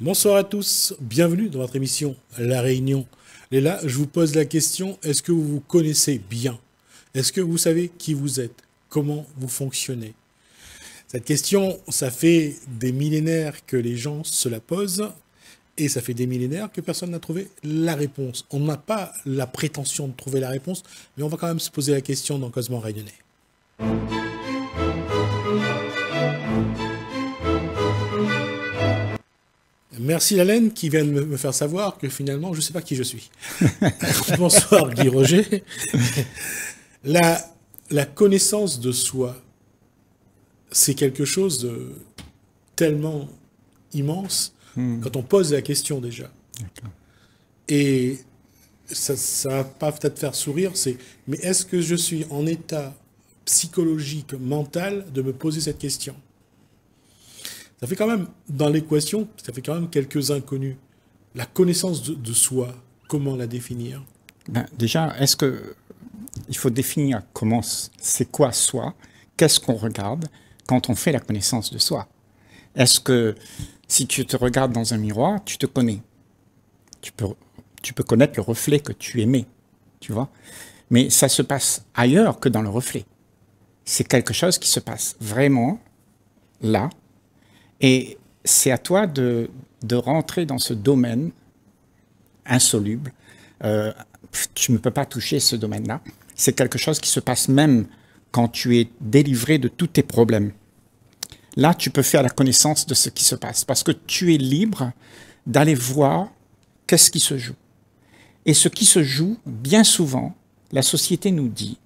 Bonsoir à tous, bienvenue dans votre émission La Réunion. Et là, je vous pose la question, est-ce que vous vous connaissez bien Est-ce que vous savez qui vous êtes Comment vous fonctionnez Cette question, ça fait des millénaires que les gens se la posent et ça fait des millénaires que personne n'a trouvé la réponse. On n'a pas la prétention de trouver la réponse, mais on va quand même se poser la question dans Cosmo Réunionnais. Merci Lalène qui vient de me faire savoir que finalement, je ne sais pas qui je suis. Bonsoir Guy Roger. La, la connaissance de soi, c'est quelque chose de tellement immense hmm. quand on pose la question déjà. Et ça, va pas peut-être faire sourire, c'est mais est-ce que je suis en état psychologique, mental de me poser cette question ça fait quand même, dans l'équation, ça fait quand même quelques inconnus. La connaissance de, soi, comment la définir ben, Déjà, est-ce que il faut définir comment c'est quoi soi Qu'est-ce qu'on regarde quand on fait la connaissance de soi Est-ce que si tu te regardes dans un miroir, tu te connais tu peux, tu peux connaître le reflet que tu aimais, tu vois Mais ça se passe ailleurs que dans le reflet. C'est quelque chose qui se passe vraiment là, et c'est à toi de, rentrer dans ce domaine insoluble. Euh, tu ne peux pas toucher ce domaine-là. C'est quelque chose qui se passe même quand tu es délivré de tous tes problèmes. Là, tu peux faire la connaissance de ce qui se passe parce que tu es libre d'aller voir qu'est-ce qui se joue. Et ce qui se joue, bien souvent, la société nous dit,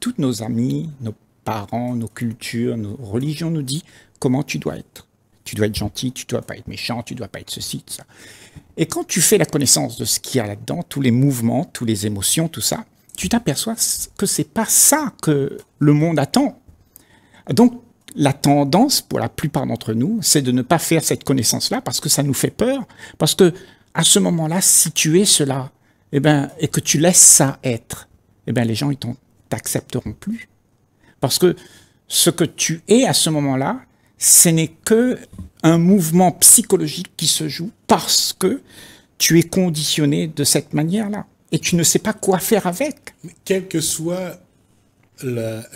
toutes nos amis, nos parents, nos cultures, nos religions nous disent comment tu dois être. Tu dois être gentil, tu dois pas être méchant, tu dois pas être ceci, tout ça. Et quand tu fais la connaissance de ce qu'il y a là-dedans, tous les mouvements, toutes les émotions, tout ça, tu t'aperçois que c'est pas ça que le monde attend. Donc, la tendance pour la plupart d'entre nous, c'est de ne pas faire cette connaissance-là parce que ça nous fait peur, parce que à ce moment-là, si tu es cela, eh ben, et que tu laisses ça être, eh ben, les gens ils t'accepteront plus, parce que ce que tu es à ce moment-là, ce n'est que un mouvement psychologique qui se joue parce que tu es conditionné de cette manière-là et tu ne sais pas quoi faire avec. quelle que soit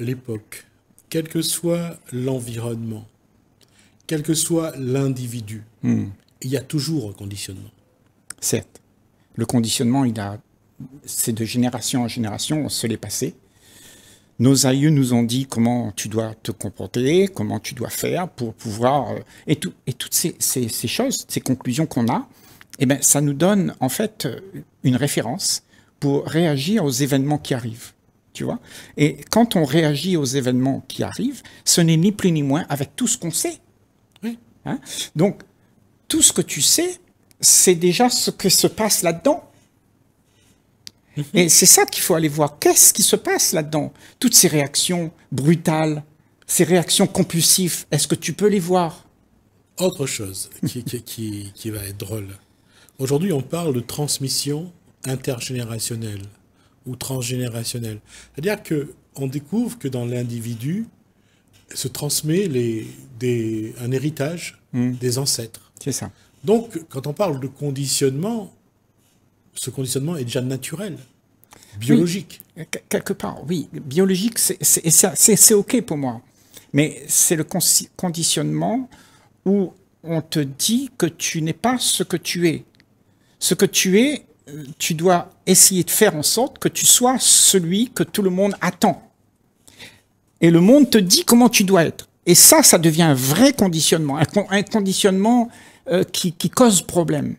l'époque, quel que soit l'environnement, quel que soit l'individu, hmm. il y a toujours un conditionnement. Certes. Le conditionnement, il a, c'est de génération en génération, on se l'est passé. Nos aïeux nous ont dit comment tu dois te comporter, comment tu dois faire pour pouvoir... Euh, et, toutes ces, choses, ces conclusions qu'on a, eh ben, ça nous donne en fait une référence pour réagir aux événements qui arrivent. Tu vois Et quand on réagit aux événements qui arrivent, ce n'est ni plus ni moins avec tout ce qu'on sait. Hein Donc, tout ce que tu sais, c'est déjà ce que se passe là-dedans. Et c'est ça qu'il faut aller voir. Qu'est-ce qui se passe là-dedans Toutes ces réactions brutales, ces réactions compulsives, est-ce que tu peux les voir Autre chose qui, va être drôle. Aujourd'hui, on parle de transmission intergénérationnelle ou transgénérationnelle. C'est-à-dire que on découvre que dans l'individu se transmet les, un héritage hmm. des ancêtres. C'est ça. Donc, quand on parle de conditionnement, ce conditionnement est déjà naturel, biologique. quelque part, oui, biologique, c'est OK pour moi. Mais c'est le conditionnement où on te dit que tu n'es pas ce que tu es. Ce que tu es, euh, tu dois essayer de faire en sorte que tu sois celui que tout le monde attend. Et le monde te dit comment tu dois être. Et ça, ça devient un vrai conditionnement, un, conditionnement euh, qui cause problème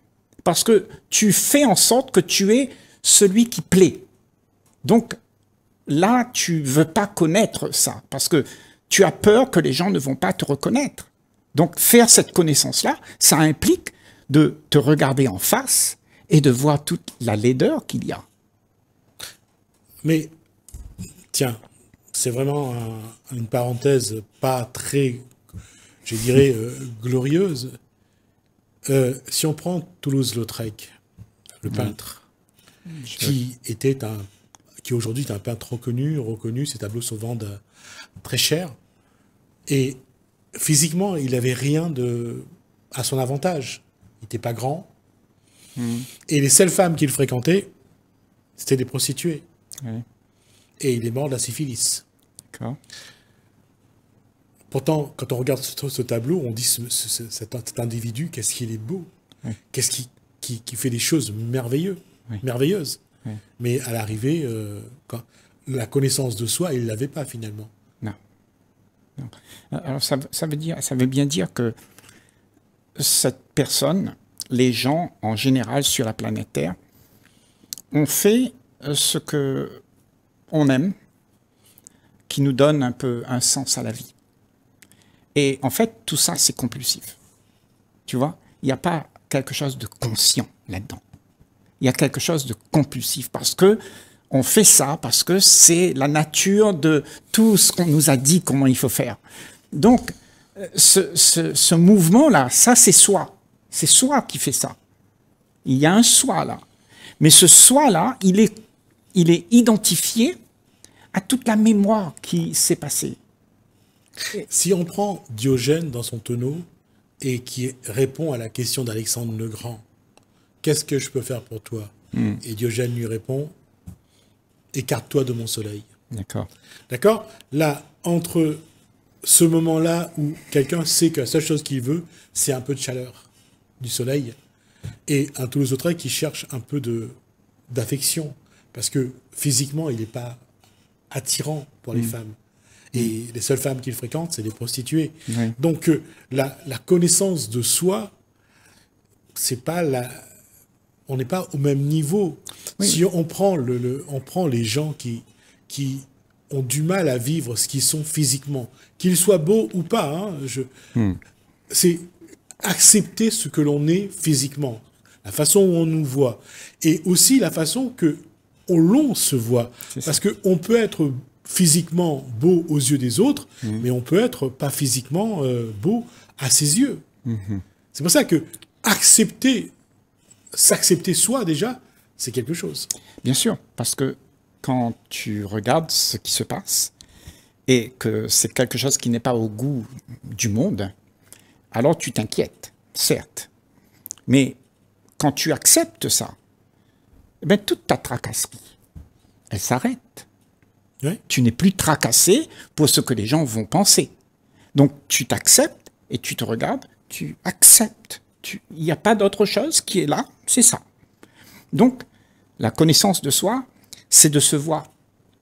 parce que tu fais en sorte que tu es celui qui plaît. Donc là, tu veux pas connaître ça parce que tu as peur que les gens ne vont pas te reconnaître. Donc faire cette connaissance-là, ça implique de te regarder en face et de voir toute la laideur qu'il y a. Mais tiens, c'est vraiment une parenthèse pas très, je dirais, euh, glorieuse. Euh, si on prend Toulouse-Lautrec, le peintre, qui était un, qui aujourd'hui est un peintre reconnu, reconnu, ses tableaux se vendent euh, très cher, et physiquement, il n'avait rien de, à son avantage. Il n'était pas grand. Hmm. Et les seules femmes qu'il fréquentait, c'était des prostituées. Et il est mort de la syphilis. D'accord. Pourtant, quand on regarde ce, tableau, on dit cet, individu, qu'est-ce qu'il est beau, qu'est-ce qu'il qui, qui, fait des choses merveilleuses. merveilleuses. Mais à l'arrivée, euh, la connaissance de soi, il ne l'avait pas finalement. Non. Alors ça, veut dire, ça veut bien dire que cette personne, les gens en général sur la planète Terre, ont fait euh, ce que on aime, qui nous donne un peu un sens à la vie. Et en fait, tout ça, c'est compulsif. Tu vois Il n'y a pas quelque chose de conscient là-dedans. Il y a quelque chose de compulsif parce que on fait ça parce que c'est la nature de tout ce qu'on nous a dit comment il faut faire. Donc, euh, ce, mouvement-là, ça c'est soi. C'est soi qui fait ça. Il y a un soi là. Mais ce soi-là, il est, il est identifié à toute la mémoire qui s'est passée. Si on prend Diogène dans son tonneau et qui répond à la question d'Alexandre le Grand, qu'est-ce que je peux faire pour toi hmm. Et Diogène lui répond, écarte-toi de mon soleil. D'accord. D'accord Là, entre ce moment-là où quelqu'un sait que la seule chose qu'il veut, c'est un peu de chaleur, du soleil, et un toulouse autres qui cherche un peu d'affection, parce que physiquement, il n'est pas attirant pour les hmm. femmes. Et les seules femmes qu'il fréquente, c'est des prostituées. Donc euh, la, connaissance de soi, c'est pas la... On n'est pas au même niveau. Si on prend, le, on prend les gens qui, qui ont du mal à vivre ce qu'ils sont physiquement, qu'ils soient beaux ou pas, hein, je... Hmm. c'est accepter ce que l'on est physiquement, la façon où on nous voit, et aussi la façon que l'on se voit. Parce qu'on peut être physiquement beau aux yeux des autres, mais on peut être pas physiquement euh, beau à ses yeux. C'est pour ça que accepter, s'accepter soi déjà, c'est quelque chose. Bien sûr, parce que quand tu regardes ce qui se passe et que c'est quelque chose qui n'est pas au goût du monde, alors tu t'inquiètes, certes. Mais quand tu acceptes ça, eh ben toute ta tracasserie, elle s'arrête. Tu n'es plus tracassé pour ce que les gens vont penser. Donc tu t'acceptes et tu te regardes, tu acceptes. Il n'y a pas d'autre chose qui est là, c'est ça. Donc la connaissance de soi, c'est de se voir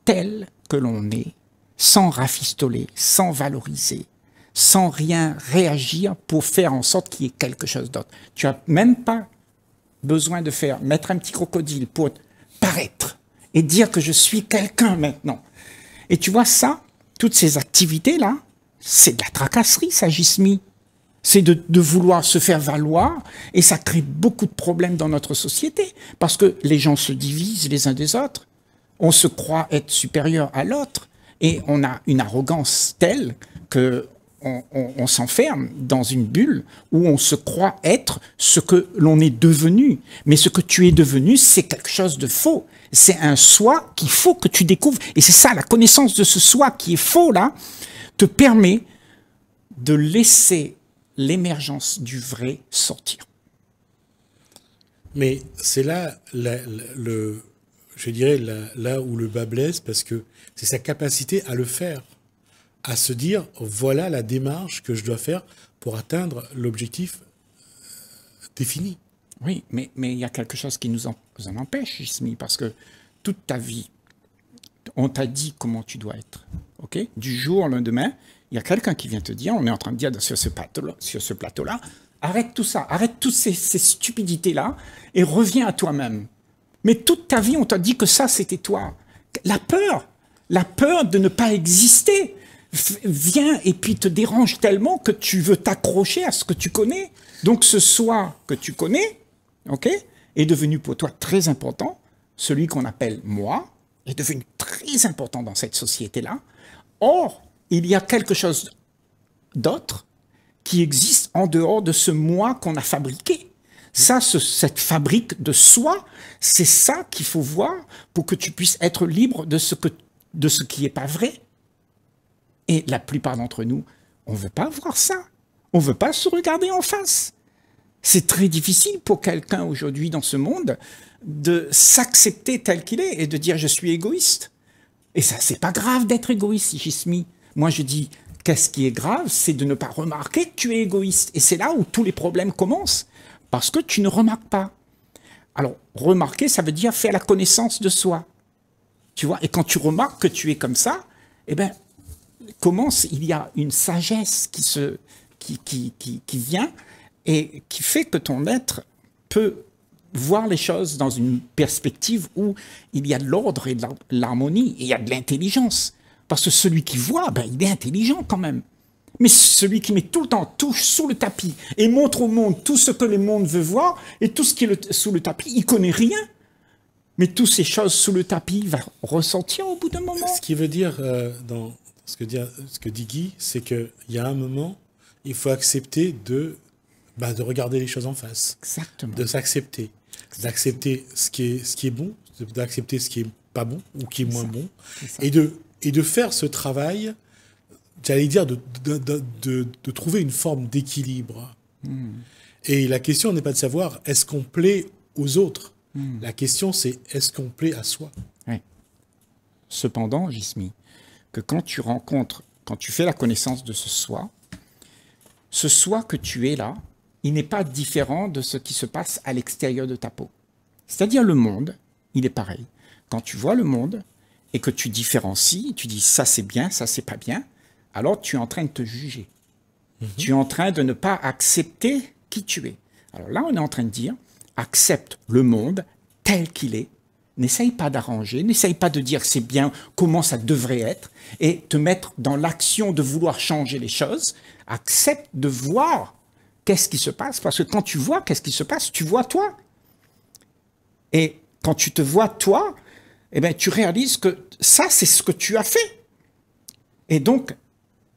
tel que l'on est, sans rafistoler, sans valoriser, sans rien réagir pour faire en sorte qu'il y ait quelque chose d'autre. Tu n'as même pas besoin de faire mettre un petit crocodile pour paraître et dire que je suis quelqu'un maintenant. Et tu vois ça, toutes ces activités-là, c'est de la tracasserie, ça, Gismi. C'est de, de, vouloir se faire valoir et ça crée beaucoup de problèmes dans notre société parce que les gens se divisent les uns des autres. On se croit être supérieur à l'autre et on a une arrogance telle que on, s'enferme dans une bulle où on se croit être ce que l'on est devenu. Mais ce que tu es devenu, c'est quelque chose de faux. C'est un soi qu'il faut que tu découvres. Et c'est ça, la connaissance de ce soi qui est faux, là, te permet de laisser l'émergence du vrai sortir. Mais c'est là, le, je dirais, là, là où le bas blesse, parce que c'est sa capacité à le faire à se dire voilà la démarche que je dois faire pour atteindre l'objectif euh, défini. Oui, mais, il y a quelque chose qui nous en, empêche, Ismi, parce que toute ta vie, on t'a dit comment tu dois être. ok du jour au lendemain, il y a quelqu'un qui vient te dire, on est en train de dire sur ce plateau-là, sur ce plateau-là arrête tout ça, arrête toutes ces, ces stupidités-là et reviens à toi-même. Mais toute ta vie, on t'a dit que ça, c'était toi. La peur, la peur de ne pas exister, vient et puis te dérange tellement que tu veux t'accrocher à ce que tu connais. Donc ce soi que tu connais, ok, est devenu pour toi très important. Celui qu'on appelle moi est devenu très important dans cette société-là. Or, il y a quelque chose d'autre qui existe en dehors de ce moi qu'on a fabriqué. Ça, cette fabrique de soi, c'est ça qu'il faut voir pour que tu puisses être libre de ce, que, de ce qui n'est pas vrai et la plupart d'entre nous, on ne veut pas voir ça. On ne veut pas se regarder en face. C'est très difficile pour quelqu'un aujourd'hui dans ce monde de s'accepter tel qu'il est et de dire je suis égoïste. Et ça, c'est pas grave d'être égoïste, Jismi. Moi, je dis, qu'est-ce qui est grave C'est de ne pas remarquer que tu es égoïste. Et c'est là où tous les problèmes commencent, parce que tu ne remarques pas. Alors, remarquer, ça veut dire faire la connaissance de soi. Tu vois, et quand tu remarques que tu es comme ça, eh bien, commence, il y a une sagesse qui, se, qui, qui, qui, vient et qui fait que ton être peut voir les choses dans une perspective où il y a de l'ordre et de l'harmonie, et il y a de l'intelligence. Parce que celui qui voit, ben, il est intelligent quand même. Mais celui qui met tout le temps touche sous le tapis et montre au monde tout ce que le monde veut voir et tout ce qui est sous le tapis, il connaît rien. Mais toutes ces choses sous le tapis, il va ressentir au bout d'un moment. Ce qui veut dire, euh, dans, ce que dit, ce que Guy, c'est qu'il y a un moment, il faut accepter de, bah, de regarder les choses en face. Exactement. De s'accepter. D'accepter ce, qui est, ce qui est bon, d'accepter ce qui est pas bon ou qui est, moins bon. et de, et de faire ce travail, j'allais dire, de trouver une forme d'équilibre. Hmm. Et la question n'est pas de savoir est-ce qu'on plaît aux autres. Hmm. La question, c'est est-ce qu'on plaît à soi. Oui. Cependant, Jismi, que quand tu rencontres, quand tu fais la connaissance de ce soi, ce soi que tu es là, il n'est pas différent de ce qui se passe à l'extérieur de ta peau. C'est-à-dire le monde, il est pareil. Quand tu vois le monde et que tu différencies, tu dis ça c'est bien, ça c'est pas bien, alors tu es en train de te juger. Mhm. Tu es en train de ne pas accepter qui tu es. Alors là, on est en train de dire, accepte le monde tel qu'il est, N'essaye pas d'arranger, n'essaye pas de dire c'est bien, comment ça devrait être, et te mettre dans l'action de vouloir changer les choses. Accepte de voir qu'est-ce qui se passe, parce que quand tu vois qu'est-ce qui se passe, tu vois toi. Et quand tu te vois toi, eh bien, tu réalises que ça, c'est ce que tu as fait. Et donc,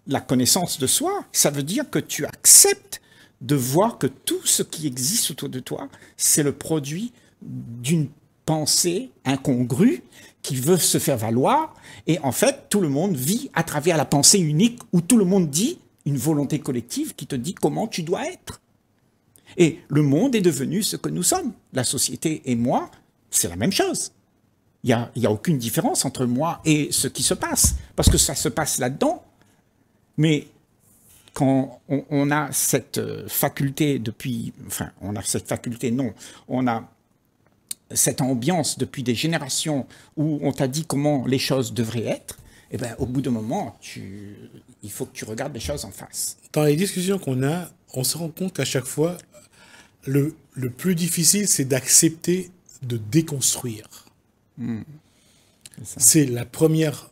la connaissance de soi, ça veut dire que tu acceptes de voir que tout ce qui existe autour de toi, c'est le produit d'une pensée incongrue qui veut se faire valoir. Et en fait, tout le monde vit à travers la pensée unique où tout le monde dit une volonté collective qui te dit comment tu dois être. Et le monde est devenu ce que nous sommes. La société et moi, c'est la même chose. Il n'y a, a aucune différence entre moi et ce qui se passe, parce que ça se passe là-dedans. Mais quand on, a cette euh, faculté depuis, enfin, on a cette faculté, non, on a cette ambiance depuis des générations où on t'a dit comment les choses devraient être, eh ben, au bout d'un moment, tu... il faut que tu regardes les choses en face. Dans les discussions qu'on a, on se rend compte qu'à chaque fois, le, le plus difficile, c'est d'accepter de déconstruire. Hmm. C'est la première...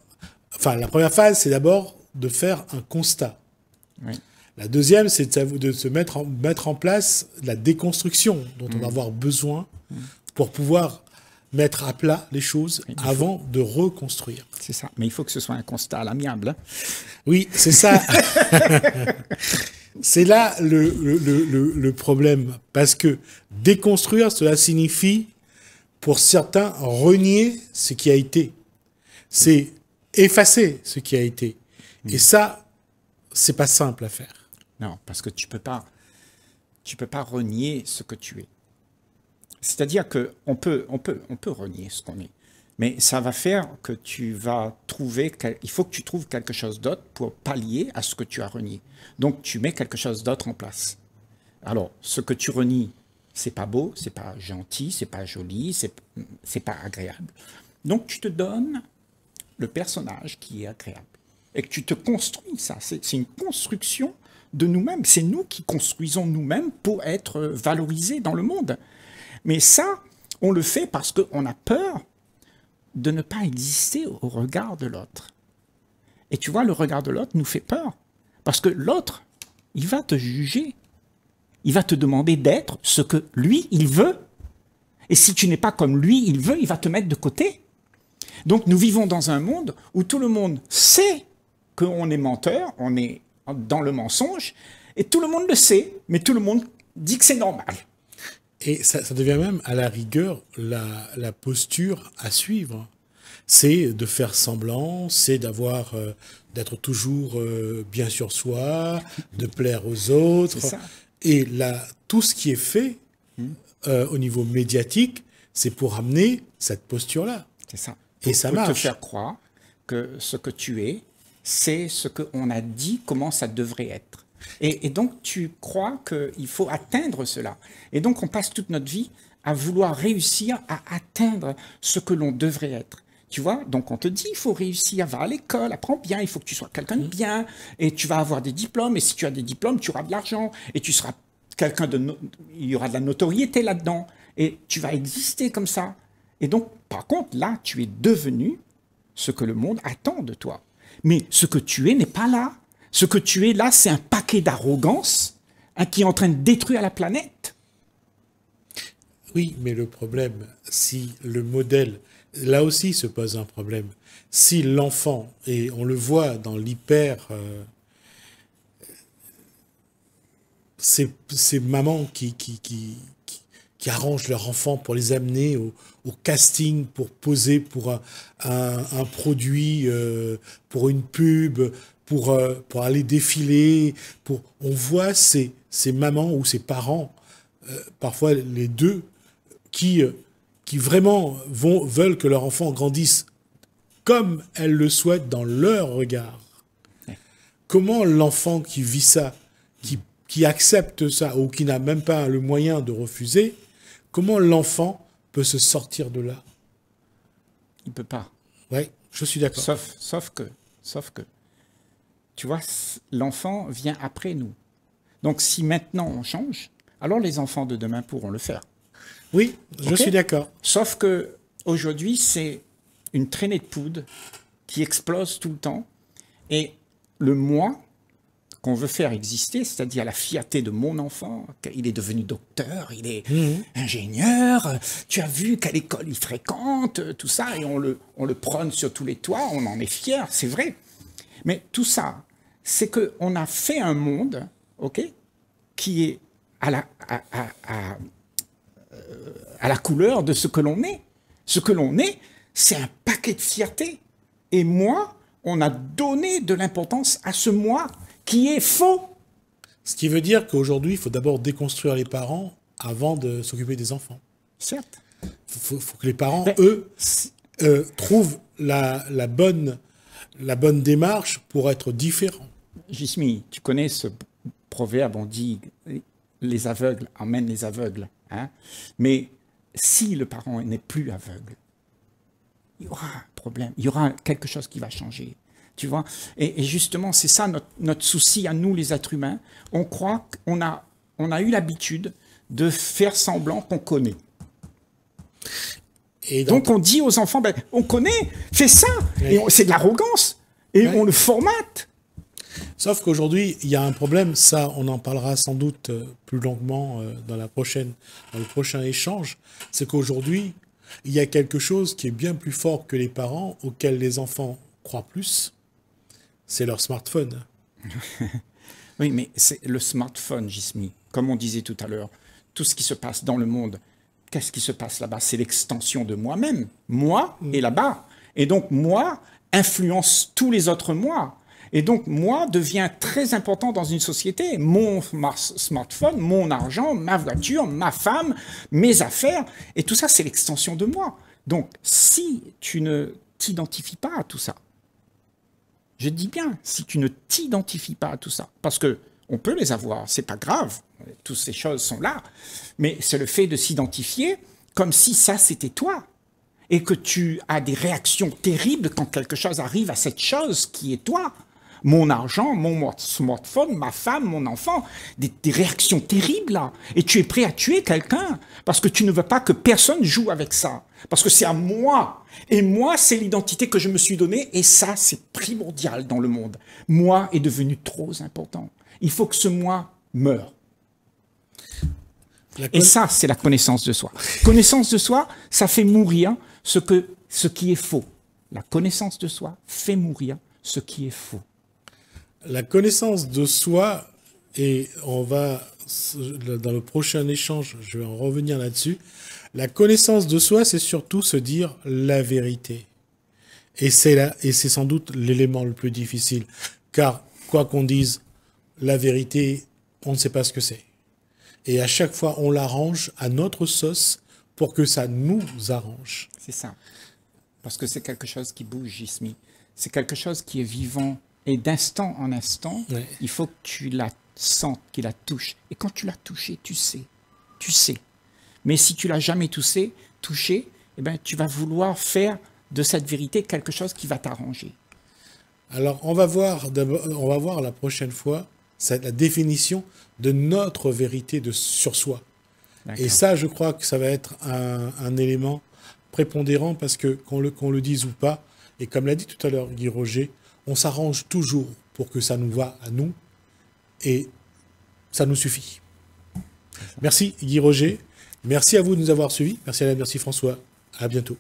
Enfin, la première phase, c'est d'abord de faire un constat. La deuxième, c'est de, se mettre en, mettre en place la déconstruction dont on va hmm. avoir besoin hmm pour pouvoir mettre à plat les choses avant de reconstruire. C'est ça, mais il faut que ce soit un constat à l'amiable. Hein. oui, c'est ça. c'est là le, problème, parce que déconstruire, cela signifie, pour certains, renier ce qui a été. C'est effacer ce qui a été. Hmm. Et ça, c'est pas simple à faire. Non, parce que tu peux pas, tu peux pas renier ce que tu es. C'est-à-dire qu'on peut, on peut, on peut renier ce qu'on est. Mais ça va faire que tu vas trouver, il faut que tu trouves quelque chose d'autre pour pallier à ce que tu as renié. Donc tu mets quelque chose d'autre en place. Alors, ce que tu renies, c'est pas beau, c'est pas gentil, c'est pas joli, c'est pas agréable. Donc tu te donnes le personnage qui est agréable et que tu te construis ça. C'est une construction de nous-mêmes. C'est nous qui construisons nous-mêmes pour être valorisés dans le monde. Mais ça, on le fait parce qu'on a peur de ne pas exister au regard de l'autre. Et tu vois, le regard de l'autre nous fait peur. Parce que l'autre, il va te juger. Il va te demander d'être ce que lui, il veut. Et si tu n'es pas comme lui, il veut, il va te mettre de côté. Donc nous vivons dans un monde où tout le monde sait qu'on est menteur, on est dans le mensonge, et tout le monde le sait, mais tout le monde dit que c'est normal. Et ça, devient même, à la rigueur, la, posture à suivre. C'est de faire semblant, c'est d'avoir, euh, d'être toujours euh, bien sur soi, de plaire aux autres. Et là, tout ce qui est fait hmm. euh, au niveau médiatique, c'est pour amener cette posture-là. C'est ça. Et ça marche. Pour te faire croire que ce que tu es, c'est ce qu'on a dit comment ça devrait être. Et, donc, tu crois qu'il faut atteindre cela. Et donc, on passe toute notre vie à vouloir réussir à atteindre ce que l'on devrait être. Tu vois, donc on te dit, il faut réussir, va à l'école, apprends bien, il faut que tu sois quelqu'un de mm. bien, et tu vas avoir des diplômes, et si tu as des diplômes, tu auras de l'argent, et tu seras quelqu'un de... Il y aura de la notoriété là-dedans, et tu vas exister comme ça. Et donc, par contre, là, tu es devenu ce que le monde attend de toi. Mais ce que tu es n'est pas là. Ce que tu es là, c'est un paquet d'arrogance hein, qui est en train de détruire la planète. Oui, mais le problème, si le modèle, là aussi se pose un problème. Si l'enfant, et on le voit dans l'hyper, euh, ces, mamans qui, qui, qui, qui, arrangent leur enfant pour les amener au, casting, pour poser pour un, produit, euh, pour une pub, euh, pour, aller défiler. Pour... On voit ces, mamans ou ces parents, euh, parfois les deux, qui, euh, qui vraiment vont, veulent que leur enfant grandisse comme elles le souhaitent dans leur regard. Comment l'enfant qui vit ça, qui, accepte ça ou qui n'a même pas le moyen de refuser, comment l'enfant peut se sortir de là Il ne peut pas. Oui, je suis d'accord. sauf que, sauf que, tu vois, l'enfant vient après nous. Donc si maintenant on change, alors les enfants de demain pourront le faire. Oui, je suis d'accord. Sauf que aujourd'hui, c'est une traînée de poudre qui explose tout le temps. Et le moi qu'on veut faire exister, c'est-à-dire la fierté de mon enfant, il est devenu docteur, il est mmh. ingénieur, tu as vu qu'à l'école, il fréquente, tout ça, et on le, on le prône sur tous les toits, on en est fier, c'est vrai. Mais tout ça, c'est qu'on a fait un monde ok, qui est euh, à la, couleur de ce que l'on est. Ce que l'on est, c'est un paquet de fierté. Et moi, on a donné de l'importance à ce moi qui est faux. Ce qui veut dire qu'aujourd'hui, il faut d'abord déconstruire les parents avant de s'occuper des enfants. Certes. Il faut, que les parents, eux, euh, trouvent la bonne démarche pour être différents. Jismi, tu connais ce proverbe, on dit les aveugles emmènent les aveugles. Hein. Mais si le parent n'est plus aveugle, il y aura un problème, il y aura quelque chose qui va changer. Tu vois et, justement, c'est ça notre, souci à nous, les êtres humains. On croit qu'on a, on a eu l'habitude de faire semblant qu'on connaît. Et donc, on dit aux enfants, ben, on connaît, fais ça. Et c'est de l'arrogance. Et on le formate. Sauf qu'aujourd'hui, il y a un problème, ça on en parlera sans doute euh, plus longuement euh, dans, le prochain échange, c'est qu'aujourd'hui, il y a quelque chose qui est bien plus fort que les parents, auquel les enfants croient plus, c'est leur smartphone. oui, mais c'est le smartphone, Jismi. Comme on disait tout à l'heure, tout ce qui se passe dans le monde, qu'est-ce qui se passe là-bas C'est l'extension de moi-même. Moi, mm. et là-bas. Et donc, moi influence tous les autres moi. Et donc, moi devient très important dans une société. Mon smartphone, mon argent, ma voiture, ma femme, mes affaires, et tout ça, c'est l'extension de moi. Donc, si tu ne t'identifies pas à tout ça, je dis bien, si tu ne t'identifies pas à tout ça, parce que on peut les avoir, c'est pas grave, toutes ces choses sont là, mais c'est le fait de s'identifier comme si ça c'était toi et que tu as des réactions terribles quand quelque chose arrive à cette chose qui est toi mon argent, mon smartphone, ma femme, mon enfant, des, réactions terribles là. Et tu es prêt à tuer quelqu'un parce que tu ne veux pas que personne joue avec ça. Parce que c'est à moi. Et moi, c'est l'identité que je me suis donnée. Et ça, c'est primordial dans le monde. Moi est devenu trop important. Il faut que ce moi meure. Et ça, c'est la connaissance de soi. connaissance de soi, ça fait mourir ce qui est faux. La connaissance de soi fait mourir ce qui est faux la connaissance de soi, et on va, dans le prochain échange, je vais en revenir là-dessus, la connaissance de soi, c'est surtout se dire la vérité. Et c'est là, et c'est sans doute l'élément le plus difficile, car quoi qu'on dise, la vérité, on ne sait pas ce que c'est. Et à chaque fois, on l'arrange à notre sauce pour que ça nous arrange. C'est ça. Parce que c'est quelque chose qui bouge, Jismi. C'est quelque chose qui est vivant et d'instant en instant, il faut que tu la sentes, qu'il la touche. Et quand tu l'as touchée, tu sais. Tu sais. Mais si tu l'as jamais touchée, touché eh ben, tu vas vouloir faire de cette vérité quelque chose qui va t'arranger. Alors, on va voir, on va voir la prochaine fois la définition de notre vérité de, sur soi. Et ça, je crois que ça va être un, élément prépondérant parce que, qu'on le, qu'on le dise ou pas, et comme l'a dit tout à l'heure Guy Roger, on s'arrange toujours pour que ça nous va à nous et ça nous suffit. Merci Guy Roger, merci à vous de nous avoir suivis, merci à la merci François, à bientôt.